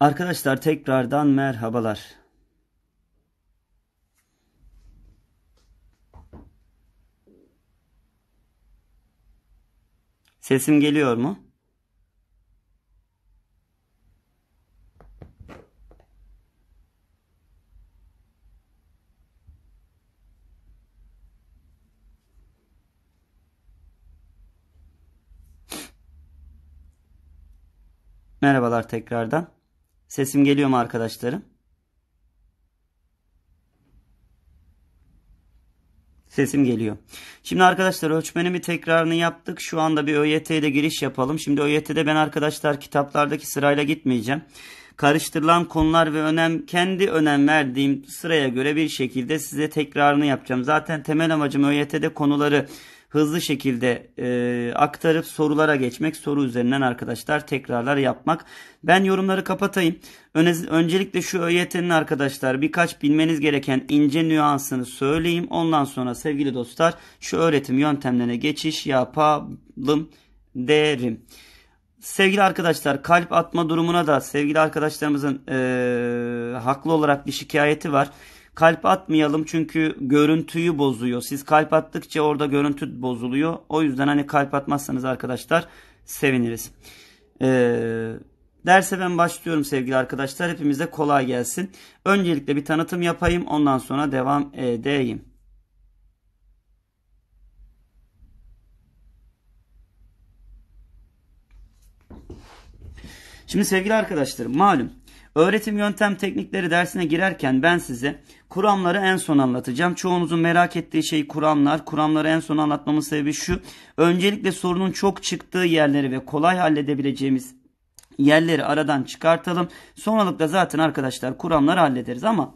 Arkadaşlar tekrardan merhabalar. Sesim geliyor mu? Merhabalar tekrardan. Sesim geliyor mu arkadaşlarım? Sesim geliyor. Şimdi arkadaşlar ölçmenin bir tekrarını yaptık. Şu anda bir ÖYT'ye de giriş yapalım. Şimdi ÖYT'de ben arkadaşlar kitaplardaki sırayla gitmeyeceğim. Karıştırılan konular ve önem kendi önem verdiğim sıraya göre bir şekilde size tekrarını yapacağım. Zaten temel amacım ÖYT'de konuları hızlı şekilde e, aktarıp sorulara geçmek, soru üzerinden arkadaşlar tekrarlar yapmak. Ben yorumları kapatayım. öncelikle şu ÖYT'nin arkadaşlar birkaç bilmeniz gereken ince nüansını söyleyeyim. Ondan sonra sevgili dostlar şu öğretim yöntemlerine geçiş yapalım derim. Sevgili arkadaşlar kalp atma durumuna da sevgili arkadaşlarımızın e, haklı olarak bir şikayeti var kalp atmayalım çünkü görüntüyü bozuyor. Siz kalp attıkça orada görüntü bozuluyor. O yüzden hani kalp atmazsanız arkadaşlar seviniriz. Ee, derse ben başlıyorum sevgili arkadaşlar. Hepimize kolay gelsin. Öncelikle bir tanıtım yapayım ondan sonra devam edeyim. Şimdi sevgili arkadaşlarım malum Öğretim yöntem teknikleri dersine girerken ben size kuramları en son anlatacağım. Çoğunuzun merak ettiği şey kuramlar. Kuramları en son anlatmamın sebebi şu. Öncelikle sorunun çok çıktığı yerleri ve kolay halledebileceğimiz yerleri aradan çıkartalım. Sonralıkta zaten arkadaşlar kuramları hallederiz ama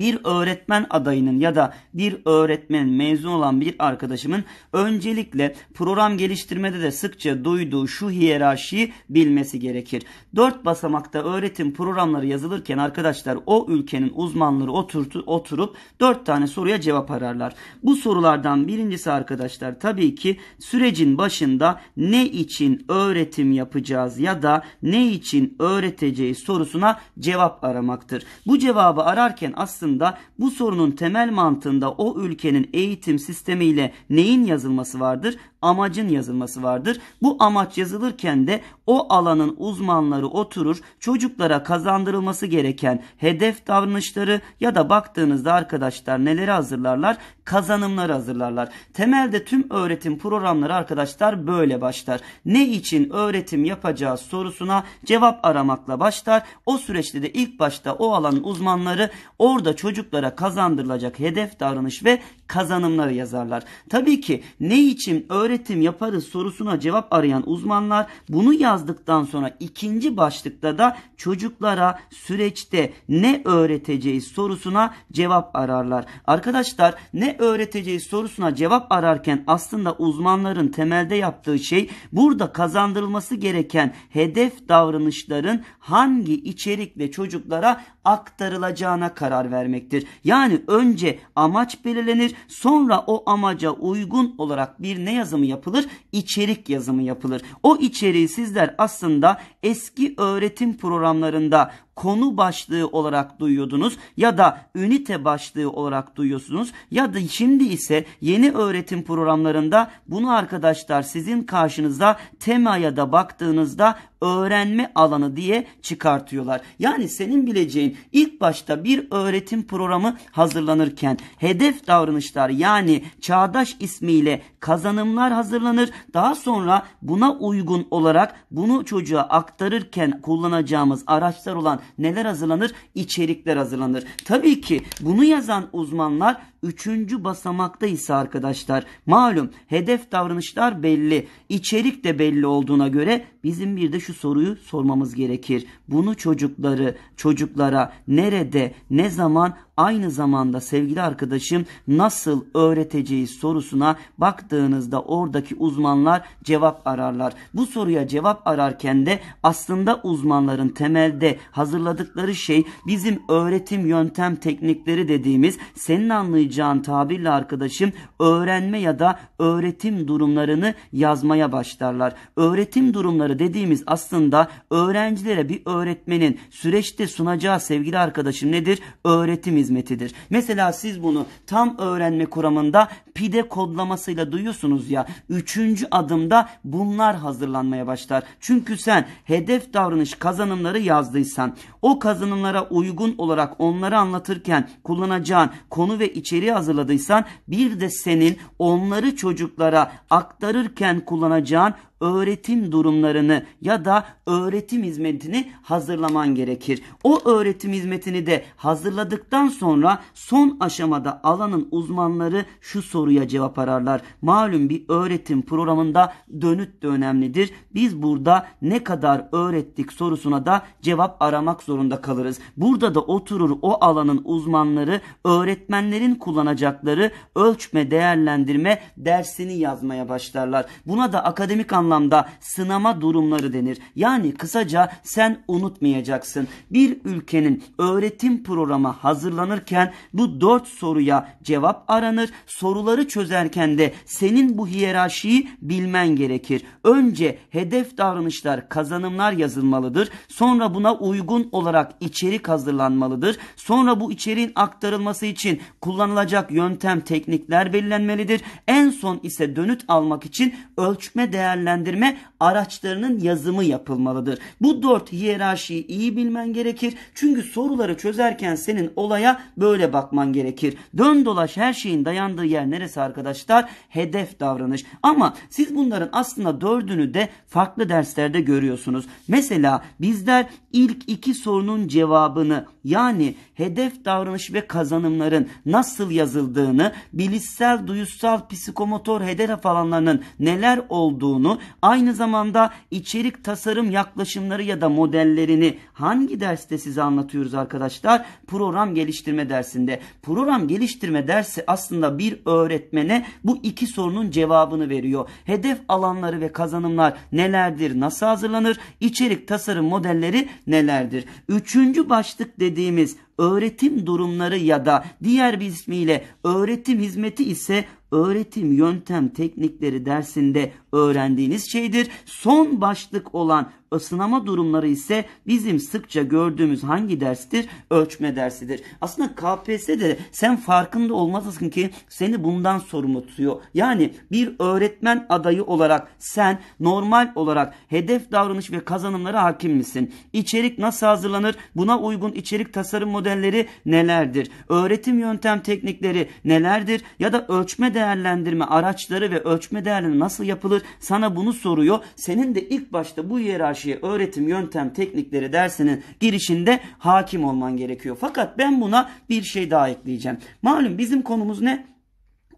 bir öğretmen adayının ya da bir öğretmenin mezun olan bir arkadaşımın öncelikle program geliştirmede de sıkça duyduğu şu hiyerarşiyi bilmesi gerekir. Dört basamakta öğretim programları yazılırken arkadaşlar o ülkenin uzmanları oturtu, oturup dört tane soruya cevap ararlar. Bu sorulardan birincisi arkadaşlar tabii ki sürecin başında ne için öğretim yapacağız ya da ne için öğreteceğiz sorusuna cevap aramaktır. Bu cevabı ararken aslında aslında bu sorunun temel mantığında o ülkenin eğitim sistemiyle neyin yazılması vardır? amacın yazılması vardır. Bu amaç yazılırken de o alanın uzmanları oturur çocuklara kazandırılması gereken hedef davranışları ya da baktığınızda arkadaşlar neleri hazırlarlar? Kazanımları hazırlarlar. Temelde tüm öğretim programları arkadaşlar böyle başlar. Ne için öğretim yapacağı sorusuna cevap aramakla başlar. O süreçte de ilk başta o alanın uzmanları orada çocuklara kazandırılacak hedef davranış ve kazanımları yazarlar. Tabii ki ne için öğretim yaparız sorusuna cevap arayan uzmanlar bunu yazdıktan sonra ikinci başlıkta da çocuklara süreçte ne öğreteceğiz sorusuna cevap ararlar. Arkadaşlar ne öğreteceğiz sorusuna cevap ararken aslında uzmanların temelde yaptığı şey burada kazandırılması gereken hedef davranışların hangi içerikle çocuklara aktarılacağına karar vermektir. Yani önce amaç belirlenir Sonra o amaca uygun olarak bir ne yazımı yapılır? İçerik yazımı yapılır. O içeriği sizler aslında eski öğretim programlarında konu başlığı olarak duyuyordunuz ya da ünite başlığı olarak duyuyorsunuz ya da şimdi ise yeni öğretim programlarında bunu arkadaşlar sizin karşınıza temaya da baktığınızda öğrenme alanı diye çıkartıyorlar. Yani senin bileceğin ilk başta bir öğretim programı hazırlanırken hedef davranışlar yani çağdaş ismiyle kazanımlar hazırlanır. Daha sonra buna uygun olarak bunu çocuğa aktarırken kullanacağımız araçlar olan neler hazırlanır? İçerikler hazırlanır. Tabii ki bunu yazan uzmanlar üçüncü basamakta ise arkadaşlar malum hedef davranışlar belli. içerik de belli olduğuna göre bizim bir de şu soruyu sormamız gerekir. Bunu çocukları, çocuklara nerede, ne zaman aynı zamanda sevgili arkadaşım nasıl öğreteceğiz sorusuna baktığınızda oradaki uzmanlar cevap ararlar. Bu soruya cevap ararken de aslında uzmanların temelde hazır hazırladıkları şey bizim öğretim yöntem teknikleri dediğimiz senin anlayacağın tabirle arkadaşım öğrenme ya da öğretim durumlarını yazmaya başlarlar. Öğretim durumları dediğimiz aslında öğrencilere bir öğretmenin süreçte sunacağı sevgili arkadaşım nedir? Öğretim hizmetidir. Mesela siz bunu tam öğrenme kuramında pide kodlamasıyla duyuyorsunuz ya. Üçüncü adımda bunlar hazırlanmaya başlar. Çünkü sen hedef davranış kazanımları yazdıysan o kazanımlara uygun olarak onları anlatırken kullanacağın konu ve içeriği hazırladıysan bir de senin onları çocuklara aktarırken kullanacağın öğretim durumlarını ya da öğretim hizmetini hazırlaman gerekir. O öğretim hizmetini de hazırladıktan sonra son aşamada alanın uzmanları şu soruya cevap ararlar. Malum bir öğretim programında dönüt de önemlidir. Biz burada ne kadar öğrettik sorusuna da cevap aramak zorunda kalırız. Burada da oturur o alanın uzmanları öğretmenlerin kullanacakları ölçme değerlendirme dersini yazmaya başlarlar. Buna da akademik anlamda anlamda sınama durumları denir. Yani kısaca sen unutmayacaksın. Bir ülkenin öğretim programı hazırlanırken bu dört soruya cevap aranır. Soruları çözerken de senin bu hiyerarşiyi bilmen gerekir. Önce hedef davranışlar, kazanımlar yazılmalıdır. Sonra buna uygun olarak içerik hazırlanmalıdır. Sonra bu içeriğin aktarılması için kullanılacak yöntem, teknikler belirlenmelidir. En son ise dönüt almak için ölçme değerlendirme değerlendirme araçlarının yazımı yapılmalıdır. Bu dört hiyerarşiyi iyi bilmen gerekir. Çünkü soruları çözerken senin olaya böyle bakman gerekir. Dön dolaş her şeyin dayandığı yer neresi arkadaşlar? Hedef davranış. Ama siz bunların aslında dördünü de farklı derslerde görüyorsunuz. Mesela bizler ilk iki sorunun cevabını yani hedef davranış ve kazanımların nasıl yazıldığını, bilişsel, duyusal, psikomotor hedef alanlarının neler olduğunu, aynı zamanda içerik tasarım yaklaşımları ya da modellerini hangi derste size anlatıyoruz arkadaşlar? Program geliştirme dersinde. Program geliştirme dersi aslında bir öğretmene bu iki sorunun cevabını veriyor. Hedef alanları ve kazanımlar nelerdir, nasıl hazırlanır, İçerik tasarım modelleri nelerdir? Üçüncü başlık dediğimiz dediğimiz öğretim durumları ya da diğer bir ismiyle öğretim hizmeti ise öğretim yöntem teknikleri dersinde öğrendiğiniz şeydir. Son başlık olan ısınama durumları ise bizim sıkça gördüğümüz hangi derstir? Ölçme dersidir. Aslında KPSS'de sen farkında olmalısın ki seni bundan sorumlu tutuyor. Yani bir öğretmen adayı olarak sen normal olarak hedef davranış ve kazanımlara hakim misin? İçerik nasıl hazırlanır? Buna uygun içerik tasarım modelleri nelerdir? Öğretim yöntem teknikleri nelerdir? Ya da ölçme değerlendirme araçları ve ölçme değerlendirme nasıl yapılır? Sana bunu soruyor. Senin de ilk başta bu hiyerarşiye öğretim, yöntem, teknikleri dersinin girişinde hakim olman gerekiyor. Fakat ben buna bir şey daha ekleyeceğim. Malum bizim konumuz ne?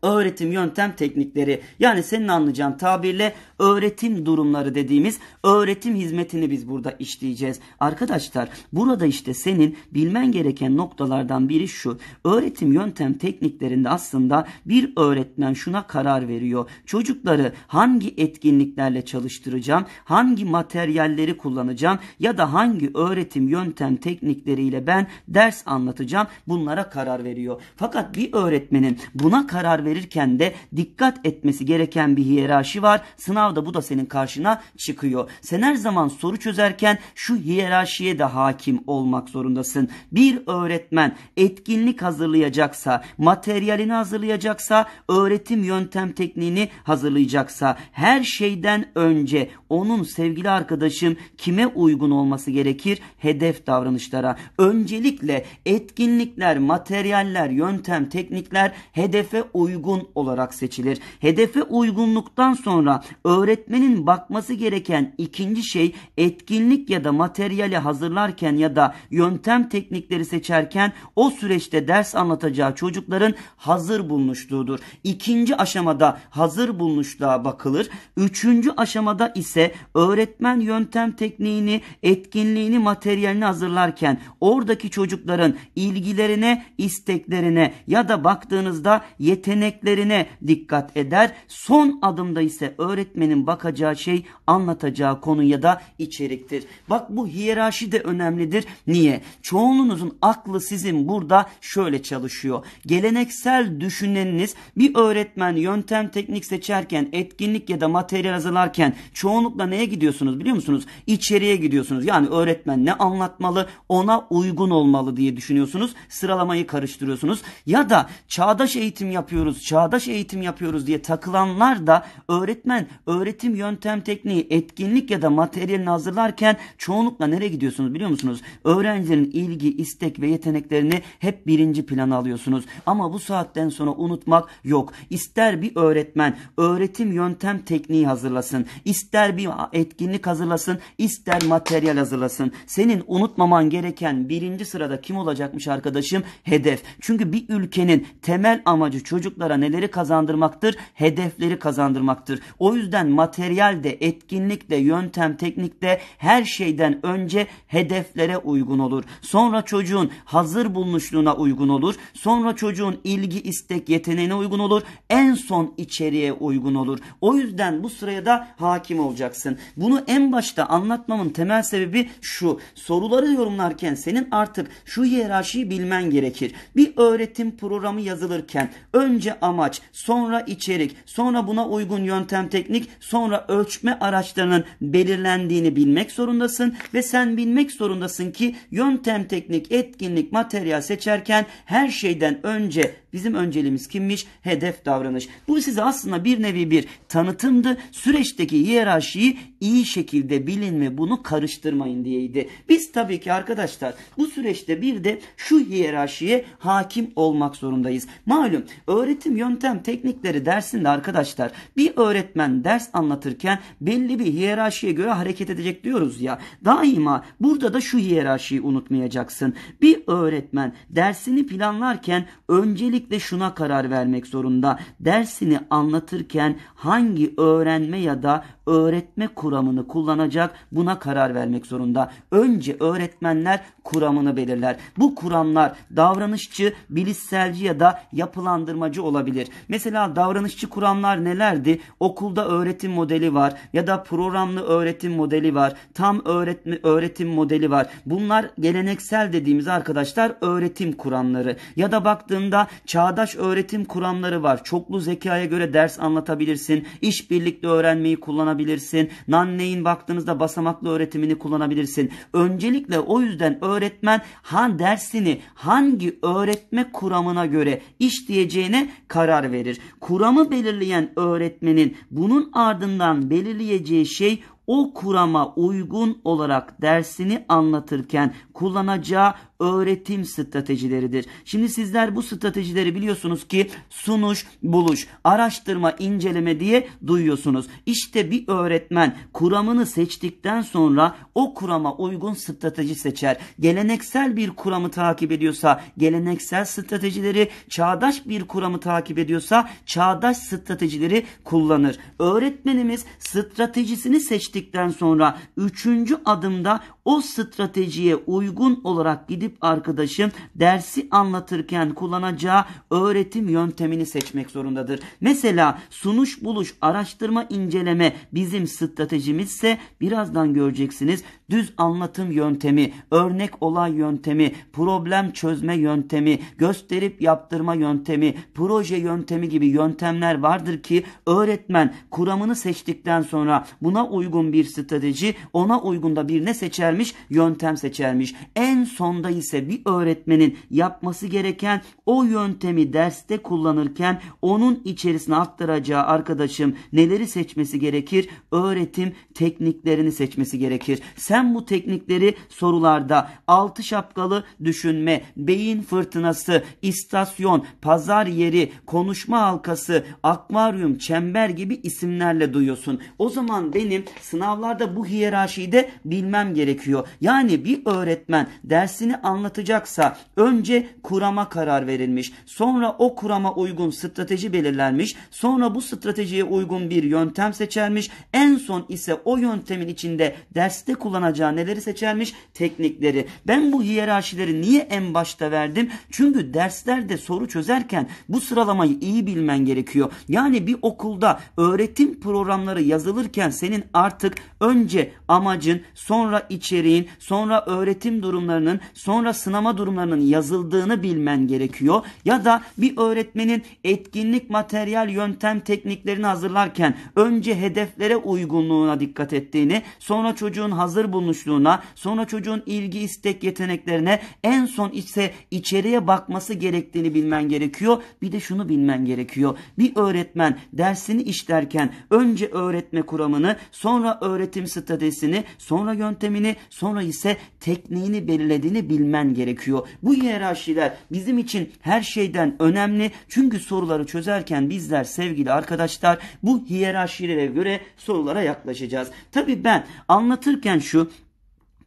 öğretim, yöntem, teknikleri. Yani senin anlayacağın tabirle öğretim durumları dediğimiz öğretim hizmetini biz burada işleyeceğiz. Arkadaşlar burada işte senin bilmen gereken noktalardan biri şu. Öğretim yöntem tekniklerinde aslında bir öğretmen şuna karar veriyor. Çocukları hangi etkinliklerle çalıştıracağım, hangi materyalleri kullanacağım ya da hangi öğretim yöntem teknikleriyle ben ders anlatacağım bunlara karar veriyor. Fakat bir öğretmenin buna karar verirken de dikkat etmesi gereken bir hiyerarşi var. Sınav sınavda bu da senin karşına çıkıyor. Sen her zaman soru çözerken şu hiyerarşiye de hakim olmak zorundasın. Bir öğretmen etkinlik hazırlayacaksa, materyalini hazırlayacaksa, öğretim yöntem tekniğini hazırlayacaksa her şeyden önce onun sevgili arkadaşım kime uygun olması gerekir? Hedef davranışlara. Öncelikle etkinlikler, materyaller, yöntem, teknikler hedefe uygun olarak seçilir. Hedefe uygunluktan sonra öğretmenin bakması gereken ikinci şey etkinlik ya da materyali hazırlarken ya da yöntem teknikleri seçerken o süreçte ders anlatacağı çocukların hazır bulmuşluğudur. İkinci aşamada hazır bulmuşluğa bakılır. Üçüncü aşamada ise öğretmen yöntem tekniğini, etkinliğini, materyalini hazırlarken oradaki çocukların ilgilerine, isteklerine ya da baktığınızda yeteneklerine dikkat eder. Son adımda ise öğretmen öğretmenin bakacağı şey anlatacağı konu ya da içeriktir. Bak bu hiyerarşi de önemlidir. Niye? Çoğunluğunuzun aklı sizin burada şöyle çalışıyor. Geleneksel düşüneniniz bir öğretmen yöntem teknik seçerken etkinlik ya da materyal hazırlarken çoğunlukla neye gidiyorsunuz biliyor musunuz? İçeriye gidiyorsunuz. Yani öğretmen ne anlatmalı ona uygun olmalı diye düşünüyorsunuz. Sıralamayı karıştırıyorsunuz. Ya da çağdaş eğitim yapıyoruz, çağdaş eğitim yapıyoruz diye takılanlar da öğretmen öğretim yöntem tekniği, etkinlik ya da materyalini hazırlarken çoğunlukla nereye gidiyorsunuz biliyor musunuz? Öğrencilerin ilgi, istek ve yeteneklerini hep birinci plana alıyorsunuz. Ama bu saatten sonra unutmak yok. İster bir öğretmen öğretim yöntem tekniği hazırlasın, ister bir etkinlik hazırlasın, ister materyal hazırlasın. Senin unutmaman gereken birinci sırada kim olacakmış arkadaşım? Hedef. Çünkü bir ülkenin temel amacı çocuklara neleri kazandırmaktır? Hedefleri kazandırmaktır. O yüzden Zaten materyalde, etkinlikte, yöntem, teknikte her şeyden önce hedeflere uygun olur. Sonra çocuğun hazır bulmuşluğuna uygun olur. Sonra çocuğun ilgi, istek, yeteneğine uygun olur. En son içeriye uygun olur. O yüzden bu sıraya da hakim olacaksın. Bunu en başta anlatmamın temel sebebi şu. Soruları yorumlarken senin artık şu hiyerarşiyi bilmen gerekir. Bir öğretim programı yazılırken önce amaç, sonra içerik, sonra buna uygun yöntem teknik, sonra ölçme araçlarının belirlendiğini bilmek zorundasın ve sen bilmek zorundasın ki yöntem, teknik, etkinlik, materyal seçerken her şeyden önce Bizim önceliğimiz kimmiş? Hedef davranış. Bu size aslında bir nevi bir tanıtımdı. Süreçteki hiyerarşiyi iyi şekilde bilin ve bunu karıştırmayın diyeydi. Biz tabii ki arkadaşlar bu süreçte bir de şu hiyerarşiye hakim olmak zorundayız. Malum öğretim yöntem teknikleri dersinde arkadaşlar bir öğretmen ders anlatırken belli bir hiyerarşiye göre hareket edecek diyoruz ya. Daima burada da şu hiyerarşiyi unutmayacaksın. Bir öğretmen dersini planlarken öncelik kesinlikle şuna karar vermek zorunda. Dersini anlatırken hangi öğrenme ya da öğretme kuramını kullanacak buna karar vermek zorunda. Önce öğretmenler kuramını belirler. Bu kuramlar davranışçı, bilişselci ya da yapılandırmacı olabilir. Mesela davranışçı kuramlar nelerdi? Okulda öğretim modeli var ya da programlı öğretim modeli var. Tam öğretme, öğretim modeli var. Bunlar geleneksel dediğimiz arkadaşlar öğretim kuramları. Ya da baktığında Çağdaş öğretim kuramları var. Çoklu zekaya göre ders anlatabilirsin. İş birlikte öğrenmeyi kullanabilirsin. Nanneyin baktığınızda basamaklı öğretimini kullanabilirsin. Öncelikle o yüzden öğretmen han dersini hangi öğretme kuramına göre işleyeceğine karar verir. Kuramı belirleyen öğretmenin bunun ardından belirleyeceği şey o kurama uygun olarak dersini anlatırken kullanacağı öğretim stratejileridir. Şimdi sizler bu stratejileri biliyorsunuz ki sunuş, buluş, araştırma, inceleme diye duyuyorsunuz. İşte bir öğretmen kuramını seçtikten sonra o kurama uygun strateji seçer. Geleneksel bir kuramı takip ediyorsa geleneksel stratejileri, çağdaş bir kuramı takip ediyorsa çağdaş stratejileri kullanır. Öğretmenimiz stratejisini seçtikten sonra üçüncü adımda o stratejiye uygun olarak gidip edip arkadaşım dersi anlatırken kullanacağı öğretim yöntemini seçmek zorundadır. Mesela sunuş buluş araştırma inceleme bizim stratejimizse birazdan göreceksiniz düz anlatım yöntemi, örnek olay yöntemi, problem çözme yöntemi, gösterip yaptırma yöntemi, proje yöntemi gibi yöntemler vardır ki öğretmen kuramını seçtikten sonra buna uygun bir strateji, ona uygun da bir ne seçermiş? Yöntem seçermiş. En sonda ise bir öğretmenin yapması gereken o yöntemi derste kullanırken onun içerisine aktaracağı arkadaşım neleri seçmesi gerekir? Öğretim tekniklerini seçmesi gerekir. Sen bu teknikleri sorularda altı şapkalı düşünme, beyin fırtınası, istasyon, pazar yeri, konuşma halkası, akvaryum, çember gibi isimlerle duyuyorsun. O zaman benim sınavlarda bu hiyerarşide bilmem gerekiyor. Yani bir öğretmen dersini anlatacaksa önce kurama karar verilmiş. Sonra o kurama uygun strateji belirlenmiş. Sonra bu stratejiye uygun bir yöntem seçermiş. En son ise o yöntemin içinde derste kullanacağı neleri seçermiş? Teknikleri. Ben bu hiyerarşileri niye en başta verdim? Çünkü derslerde soru çözerken bu sıralamayı iyi bilmen gerekiyor. Yani bir okulda öğretim programları yazılırken senin artık önce amacın, sonra içeriğin, sonra öğretim durumlarının, sonra sonra sınama durumlarının yazıldığını bilmen gerekiyor. Ya da bir öğretmenin etkinlik materyal yöntem tekniklerini hazırlarken önce hedeflere uygunluğuna dikkat ettiğini, sonra çocuğun hazır bulmuşluğuna, sonra çocuğun ilgi istek yeteneklerine, en son ise içeriye bakması gerektiğini bilmen gerekiyor. Bir de şunu bilmen gerekiyor. Bir öğretmen dersini işlerken önce öğretme kuramını, sonra öğretim stratejisini, sonra yöntemini, sonra ise tekniğini belirlediğini bilmen bilmen gerekiyor. Bu hiyerarşiler bizim için her şeyden önemli. Çünkü soruları çözerken bizler sevgili arkadaşlar bu hiyerarşilere göre sorulara yaklaşacağız. Tabii ben anlatırken şu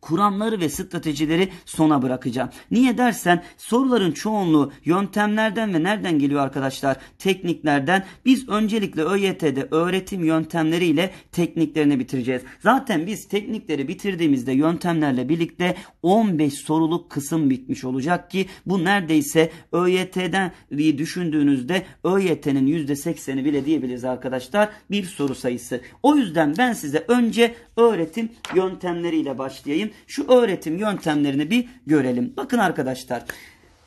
kuramları ve stratejileri sona bırakacağım. Niye dersen soruların çoğunluğu yöntemlerden ve nereden geliyor arkadaşlar? Tekniklerden. Biz öncelikle ÖYT'de öğretim yöntemleriyle tekniklerini bitireceğiz. Zaten biz teknikleri bitirdiğimizde yöntemlerle birlikte 15 soruluk kısım bitmiş olacak ki bu neredeyse ÖYT'den düşündüğünüzde ÖYT'nin %80'i bile diyebiliriz arkadaşlar bir soru sayısı. O yüzden ben size önce öğretim yöntemleriyle başlayayım. Şu öğretim yöntemlerini bir görelim. Bakın arkadaşlar.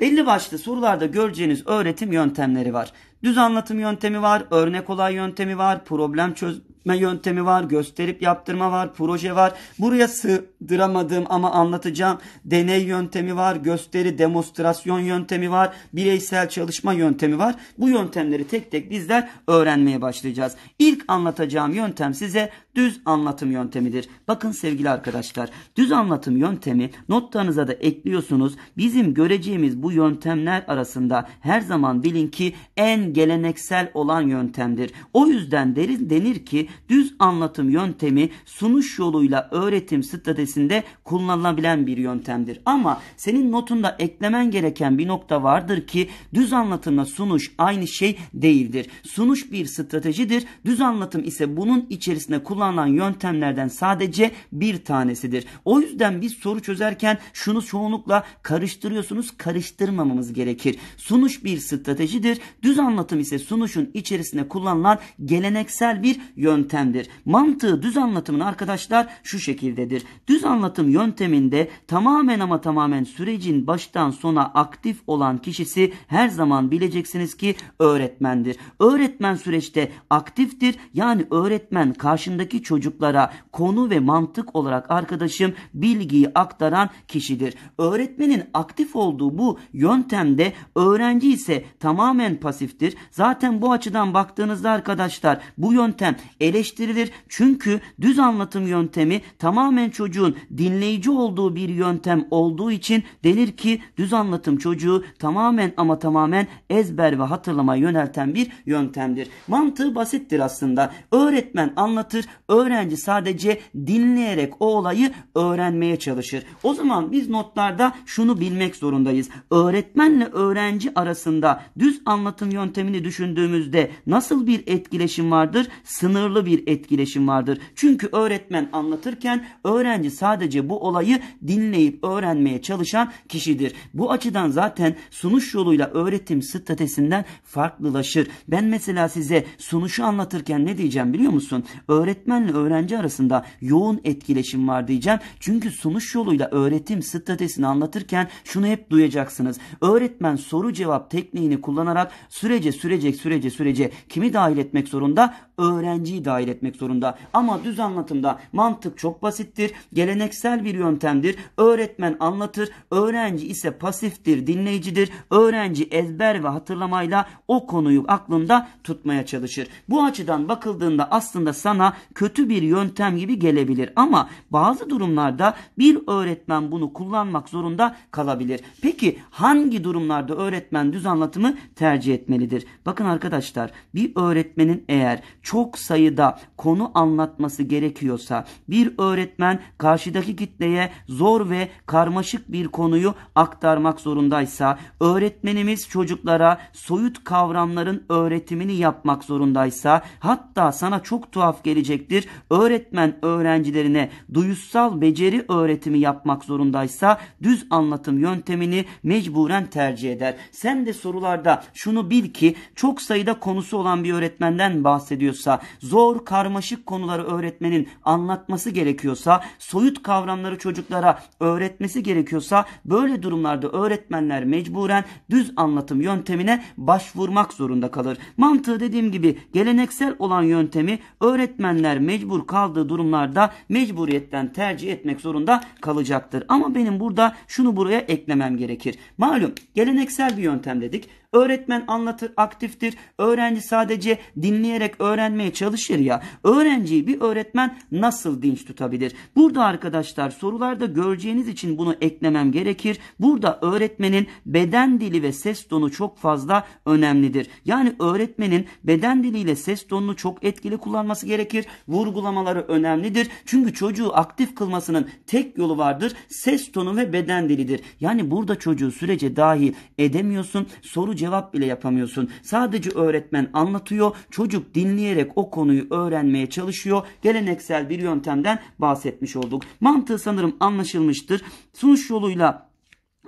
Belli başlı sorularda göreceğiniz öğretim yöntemleri var. Düz anlatım yöntemi var, örnek olay yöntemi var, problem çöz yöntemi var, gösterip yaptırma var, proje var. Buraya sığdıramadığım ama anlatacağım deney yöntemi var, gösteri, demonstrasyon yöntemi var, bireysel çalışma yöntemi var. Bu yöntemleri tek tek bizler öğrenmeye başlayacağız. İlk anlatacağım yöntem size düz anlatım yöntemidir. Bakın sevgili arkadaşlar, düz anlatım yöntemi notlarınıza da ekliyorsunuz. Bizim göreceğimiz bu yöntemler arasında her zaman bilin ki en geleneksel olan yöntemdir. O yüzden deriz denir ki düz anlatım yöntemi sunuş yoluyla öğretim stratejisinde kullanılabilen bir yöntemdir. Ama senin notunda eklemen gereken bir nokta vardır ki düz anlatımla sunuş aynı şey değildir. Sunuş bir stratejidir. Düz anlatım ise bunun içerisinde kullanılan yöntemlerden sadece bir tanesidir. O yüzden biz soru çözerken şunu çoğunlukla karıştırıyorsunuz karıştırmamamız gerekir. Sunuş bir stratejidir. Düz anlatım ise sunuşun içerisinde kullanılan geleneksel bir yöntem yöntemdir. Mantığı düz anlatımın arkadaşlar şu şekildedir. Düz anlatım yönteminde tamamen ama tamamen sürecin baştan sona aktif olan kişisi her zaman bileceksiniz ki öğretmendir. Öğretmen süreçte aktiftir. Yani öğretmen karşındaki çocuklara konu ve mantık olarak arkadaşım bilgiyi aktaran kişidir. Öğretmenin aktif olduğu bu yöntemde öğrenci ise tamamen pasiftir. Zaten bu açıdan baktığınızda arkadaşlar bu yöntem eleştirilir. Çünkü düz anlatım yöntemi tamamen çocuğun dinleyici olduğu bir yöntem olduğu için denir ki düz anlatım çocuğu tamamen ama tamamen ezber ve hatırlama yönelten bir yöntemdir. Mantığı basittir aslında. Öğretmen anlatır, öğrenci sadece dinleyerek o olayı öğrenmeye çalışır. O zaman biz notlarda şunu bilmek zorundayız. Öğretmenle öğrenci arasında düz anlatım yöntemini düşündüğümüzde nasıl bir etkileşim vardır? Sınırlı Orada bir etkileşim vardır. Çünkü öğretmen anlatırken öğrenci sadece bu olayı dinleyip öğrenmeye çalışan kişidir. Bu açıdan zaten sunuş yoluyla öğretim stratejisinden farklılaşır. Ben mesela size sunuşu anlatırken ne diyeceğim biliyor musun? Öğretmenle öğrenci arasında yoğun etkileşim var diyeceğim. Çünkü sunuş yoluyla öğretim stratejisini anlatırken şunu hep duyacaksınız. Öğretmen soru cevap tekniğini kullanarak sürece sürece sürece sürece kimi dahil etmek zorunda? Öğrenciyi dahil dahil etmek zorunda. Ama düz anlatımda mantık çok basittir. Geleneksel bir yöntemdir. Öğretmen anlatır. Öğrenci ise pasiftir, dinleyicidir. Öğrenci ezber ve hatırlamayla o konuyu aklında tutmaya çalışır. Bu açıdan bakıldığında aslında sana kötü bir yöntem gibi gelebilir. Ama bazı durumlarda bir öğretmen bunu kullanmak zorunda kalabilir. Peki hangi durumlarda öğretmen düz anlatımı tercih etmelidir? Bakın arkadaşlar bir öğretmenin eğer çok sayıda konuda konu anlatması gerekiyorsa bir öğretmen karşıdaki kitleye zor ve karmaşık bir konuyu aktarmak zorundaysa öğretmenimiz çocuklara soyut kavramların öğretimini yapmak zorundaysa hatta sana çok tuhaf gelecektir öğretmen öğrencilerine duyusal beceri öğretimi yapmak zorundaysa düz anlatım yöntemini mecburen tercih eder. Sen de sorularda şunu bil ki çok sayıda konusu olan bir öğretmenden bahsediyorsa zor zor karmaşık konuları öğretmenin anlatması gerekiyorsa, soyut kavramları çocuklara öğretmesi gerekiyorsa böyle durumlarda öğretmenler mecburen düz anlatım yöntemine başvurmak zorunda kalır. Mantığı dediğim gibi geleneksel olan yöntemi öğretmenler mecbur kaldığı durumlarda mecburiyetten tercih etmek zorunda kalacaktır. Ama benim burada şunu buraya eklemem gerekir. Malum geleneksel bir yöntem dedik Öğretmen anlatır, aktiftir. Öğrenci sadece dinleyerek öğrenmeye çalışır ya. Öğrenciyi bir öğretmen nasıl dinç tutabilir? Burada arkadaşlar sorularda göreceğiniz için bunu eklemem gerekir. Burada öğretmenin beden dili ve ses tonu çok fazla önemlidir. Yani öğretmenin beden diliyle ses tonunu çok etkili kullanması gerekir. Vurgulamaları önemlidir. Çünkü çocuğu aktif kılmasının tek yolu vardır. Ses tonu ve beden dilidir. Yani burada çocuğu sürece dahil edemiyorsun. Soru cevap bile yapamıyorsun. Sadece öğretmen anlatıyor. Çocuk dinleyerek o konuyu öğrenmeye çalışıyor. Geleneksel bir yöntemden bahsetmiş olduk. Mantığı sanırım anlaşılmıştır. Sunuş yoluyla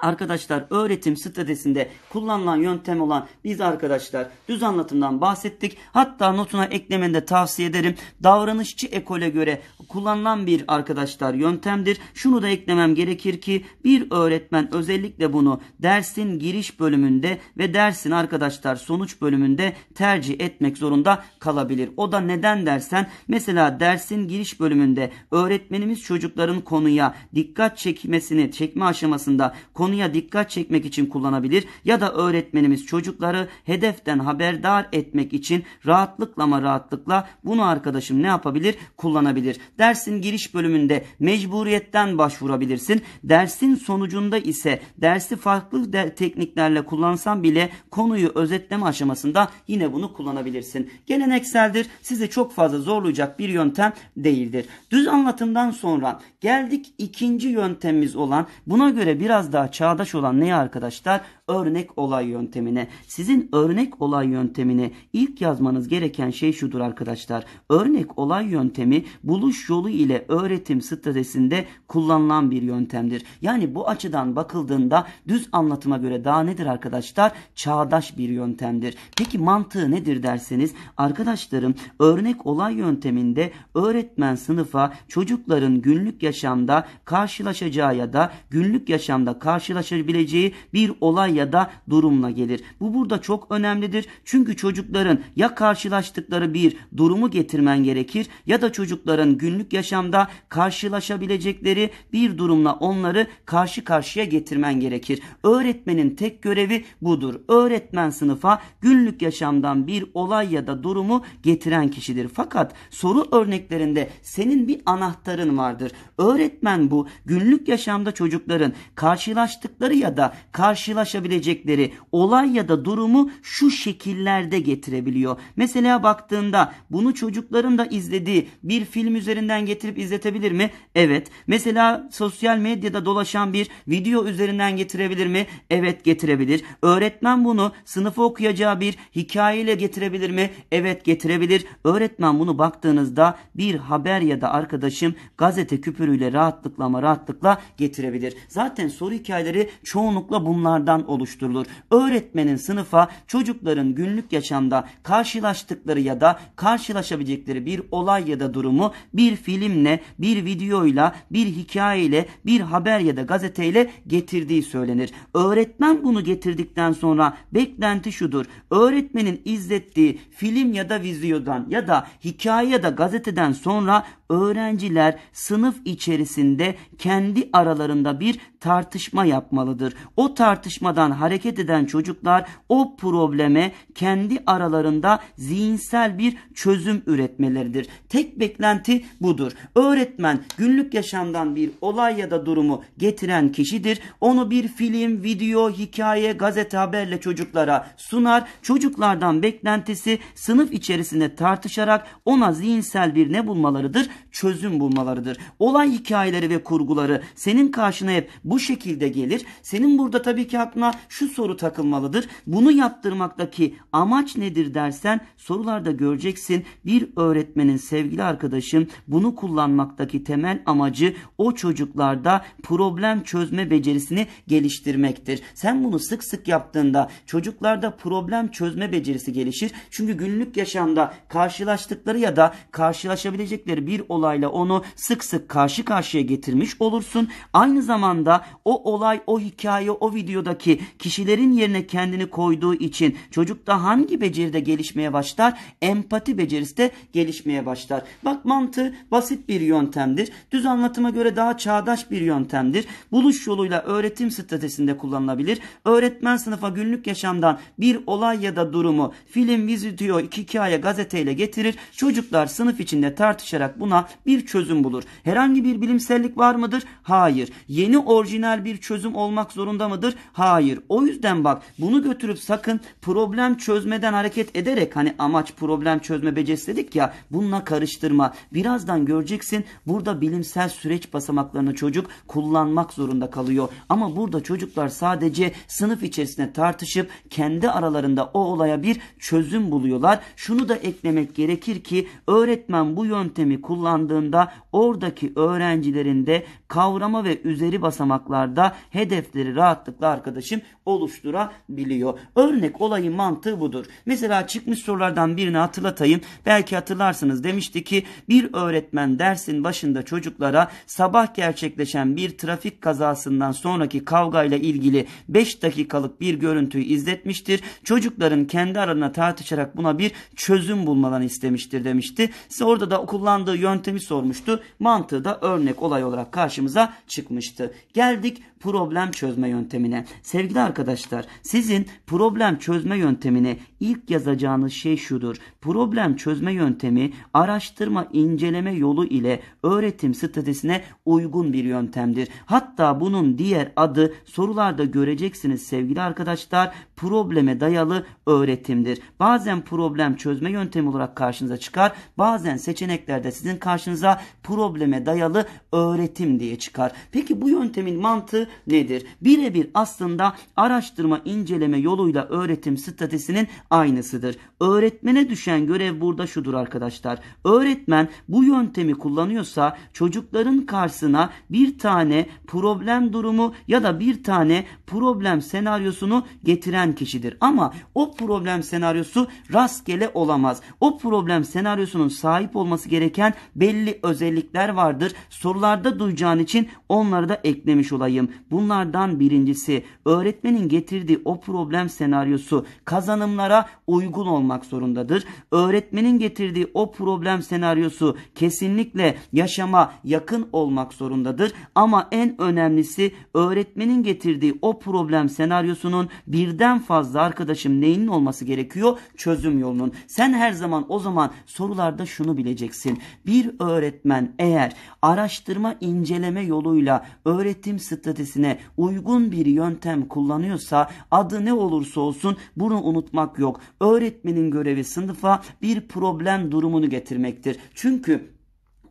Arkadaşlar öğretim stratejisinde kullanılan yöntem olan biz arkadaşlar düz anlatımdan bahsettik. Hatta notuna eklemeni de tavsiye ederim. Davranışçı ekole göre kullanılan bir arkadaşlar yöntemdir. Şunu da eklemem gerekir ki bir öğretmen özellikle bunu dersin giriş bölümünde ve dersin arkadaşlar sonuç bölümünde tercih etmek zorunda kalabilir. O da neden dersen mesela dersin giriş bölümünde öğretmenimiz çocukların konuya dikkat çekmesini çekme aşamasında konuya dikkat çekmek için kullanabilir ya da öğretmenimiz çocukları hedeften haberdar etmek için rahatlıkla ama rahatlıkla bunu arkadaşım ne yapabilir? Kullanabilir. Dersin giriş bölümünde mecburiyetten başvurabilirsin. Dersin sonucunda ise dersi farklı de tekniklerle kullansan bile konuyu özetleme aşamasında yine bunu kullanabilirsin. Gelenekseldir. Sizi çok fazla zorlayacak bir yöntem değildir. Düz anlatımdan sonra geldik ikinci yöntemimiz olan buna göre biraz daha çağdaş olan ne arkadaşlar? örnek olay yöntemine. Sizin örnek olay yöntemine ilk yazmanız gereken şey şudur arkadaşlar. Örnek olay yöntemi buluş yolu ile öğretim stratejisinde kullanılan bir yöntemdir. Yani bu açıdan bakıldığında düz anlatıma göre daha nedir arkadaşlar? Çağdaş bir yöntemdir. Peki mantığı nedir derseniz arkadaşlarım örnek olay yönteminde öğretmen sınıfa çocukların günlük yaşamda karşılaşacağı ya da günlük yaşamda karşılaşabileceği bir olay ya da durumla gelir. Bu burada çok önemlidir. Çünkü çocukların ya karşılaştıkları bir durumu getirmen gerekir ya da çocukların günlük yaşamda karşılaşabilecekleri bir durumla onları karşı karşıya getirmen gerekir. Öğretmenin tek görevi budur. Öğretmen sınıfa günlük yaşamdan bir olay ya da durumu getiren kişidir. Fakat soru örneklerinde senin bir anahtarın vardır. Öğretmen bu günlük yaşamda çocukların karşılaştıkları ya da karşılaşabilecekleri konuşabilecekleri olay ya da durumu şu şekillerde getirebiliyor. Mesela baktığında bunu çocukların da izlediği bir film üzerinden getirip izletebilir mi? Evet. Mesela sosyal medyada dolaşan bir video üzerinden getirebilir mi? Evet getirebilir. Öğretmen bunu sınıfa okuyacağı bir hikayeyle getirebilir mi? Evet getirebilir. Öğretmen bunu baktığınızda bir haber ya da arkadaşım gazete küpürüyle rahatlıkla ama rahatlıkla getirebilir. Zaten soru hikayeleri çoğunlukla bunlardan oluşturulur. Öğretmenin sınıfa çocukların günlük yaşamda karşılaştıkları ya da karşılaşabilecekleri bir olay ya da durumu bir filmle, bir videoyla, bir hikayeyle, bir haber ya da gazeteyle getirdiği söylenir. Öğretmen bunu getirdikten sonra beklenti şudur. Öğretmenin izlettiği film ya da videodan ya da hikaye ya da gazeteden sonra öğrenciler sınıf içerisinde kendi aralarında bir tartışma yapmalıdır. O tartışmadan hareket eden çocuklar o probleme kendi aralarında zihinsel bir çözüm üretmeleridir. Tek beklenti budur. Öğretmen günlük yaşamdan bir olay ya da durumu getiren kişidir. Onu bir film, video, hikaye, gazete haberle çocuklara sunar. Çocuklardan beklentisi sınıf içerisinde tartışarak ona zihinsel bir ne bulmalarıdır? çözüm bulmalarıdır. Olay hikayeleri ve kurguları senin karşına hep bu şekilde gelir. Senin burada tabii ki aklına şu soru takılmalıdır. Bunu yaptırmaktaki amaç nedir dersen sorularda göreceksin. Bir öğretmenin sevgili arkadaşım bunu kullanmaktaki temel amacı o çocuklarda problem çözme becerisini geliştirmektir. Sen bunu sık sık yaptığında çocuklarda problem çözme becerisi gelişir. Çünkü günlük yaşamda karşılaştıkları ya da karşılaşabilecekleri bir olayla onu sık sık karşı karşıya getirmiş olursun. Aynı zamanda o olay, o hikaye, o videodaki kişilerin yerine kendini koyduğu için çocukta hangi beceride gelişmeye başlar? Empati becerisi de gelişmeye başlar. Bak mantığı basit bir yöntemdir. Düz anlatıma göre daha çağdaş bir yöntemdir. Buluş yoluyla öğretim stratejisinde kullanılabilir. Öğretmen sınıfa günlük yaşamdan bir olay ya da durumu film, video, iki hikaye, gazeteyle getirir. Çocuklar sınıf içinde tartışarak buna bir çözüm bulur. Herhangi bir bilimsellik var mıdır? Hayır. Yeni orijinal bir çözüm olmak zorunda mıdır? Hayır. O yüzden bak bunu götürüp sakın problem çözmeden hareket ederek hani amaç problem çözme becerisi dedik ya bununla karıştırma. Birazdan göreceksin burada bilimsel süreç basamaklarını çocuk kullanmak zorunda kalıyor. Ama burada çocuklar sadece sınıf içerisinde tartışıp kendi aralarında o olaya bir çözüm buluyorlar. Şunu da eklemek gerekir ki öğretmen bu yöntemi kullan kullandığında oradaki öğrencilerin de kavrama ve üzeri basamaklarda hedefleri rahatlıkla arkadaşım oluşturabiliyor. Örnek olayın mantığı budur. Mesela çıkmış sorulardan birini hatırlatayım. Belki hatırlarsınız demişti ki bir öğretmen dersin başında çocuklara sabah gerçekleşen bir trafik kazasından sonraki kavgayla ilgili 5 dakikalık bir görüntüyü izletmiştir. Çocukların kendi aralarına tartışarak buna bir çözüm bulmalarını istemiştir demişti. Size orada da kullandığı yön yöntemi sormuştu. Mantığı da örnek olay olarak karşımıza çıkmıştı. Geldik problem çözme yöntemine. Sevgili arkadaşlar sizin problem çözme yöntemine ilk yazacağınız şey şudur. Problem çözme yöntemi araştırma inceleme yolu ile öğretim stratejisine uygun bir yöntemdir. Hatta bunun diğer adı sorularda göreceksiniz sevgili arkadaşlar probleme dayalı öğretimdir. Bazen problem çözme yöntemi olarak karşınıza çıkar. Bazen seçeneklerde sizin karşınıza probleme dayalı öğretim diye çıkar. Peki bu yöntemin mantığı nedir? Birebir aslında araştırma inceleme yoluyla öğretim statüsünün aynısıdır. Öğretmene düşen görev burada şudur arkadaşlar. Öğretmen bu yöntemi kullanıyorsa çocukların karşısına bir tane problem durumu ya da bir tane problem senaryosunu getiren kişidir. Ama o problem senaryosu rastgele olamaz. O problem senaryosunun sahip olması gereken belli özellikler vardır. Sorularda duyacağın için onları da eklemiş olayım. Bunlardan birincisi öğretmenin getirdiği o problem senaryosu kazanımlara uygun olmak zorundadır. Öğretmenin getirdiği o problem senaryosu kesinlikle yaşama yakın olmak zorundadır. Ama en önemlisi öğretmenin getirdiği o problem senaryosunun birden fazla arkadaşım neyinin olması gerekiyor? Çözüm yolunun. Sen her zaman o zaman sorularda şunu bileceksin. Bir bir öğretmen eğer araştırma inceleme yoluyla öğretim stratejisine uygun bir yöntem kullanıyorsa adı ne olursa olsun bunu unutmak yok. Öğretmenin görevi sınıfa bir problem durumunu getirmektir. Çünkü